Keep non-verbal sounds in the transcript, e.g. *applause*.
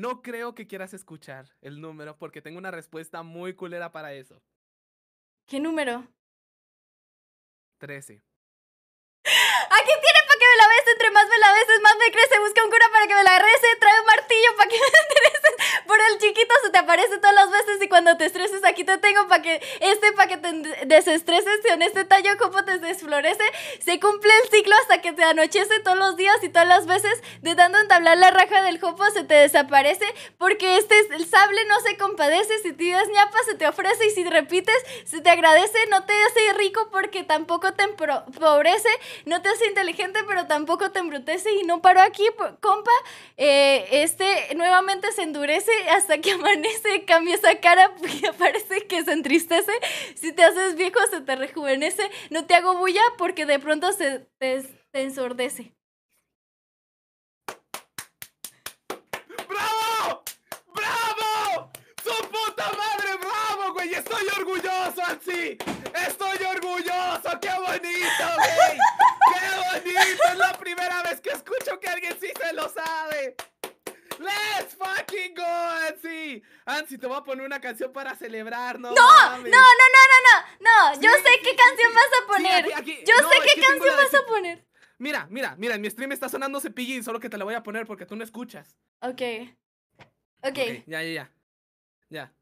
No creo que quieras escuchar el número porque tengo una respuesta muy culera para eso. ¿Qué número? Trece. ¿A ¡Ah, quién tiene para que me la beses, entre más me la beses, más aparece todas las veces y cuando te estreses aquí te tengo para que este, para que te desestreses en este tallo como te desflorece. Se cumple el ciclo hasta que te anochece todos los días y todas las veces de tanto entablar la raja del jopo se te desaparece porque este el sable no se compadece, si te das ñapa se te ofrece y si repites se te agradece, no te hace rico porque tampoco te empobrece, no te hace inteligente pero tampoco te embrutece y no paro aquí, compa, eh, este nuevamente se endurece hasta que *laughs* amanece se cambia esa cara porque *laughs* parece que se entristece. Si te haces viejo, se te rejuvenece. No te hago bulla porque de pronto se te, ensordece. ¡Bravo! ¡Bravo! ¡Su puta madre, bravo, güey! ¡Estoy orgulloso, así! ¡Estoy orgulloso! ¡Qué bonito, güey! ¡Qué bonito! Es la primera vez que escucho que alguien sí se lo sabe. ¡Let's fucking go! Ansi, Ansi, te voy a poner una canción para celebrar, ¿no? No, no, no, no, no, no, yo sé qué canción vas a poner. Yo sé qué canción vas a poner. Mira, mira, mira, en mi stream está sonando cepillín, solo que te la voy a poner porque tú no escuchas. Ok. Ok. okay ya, ya, ya. Ya.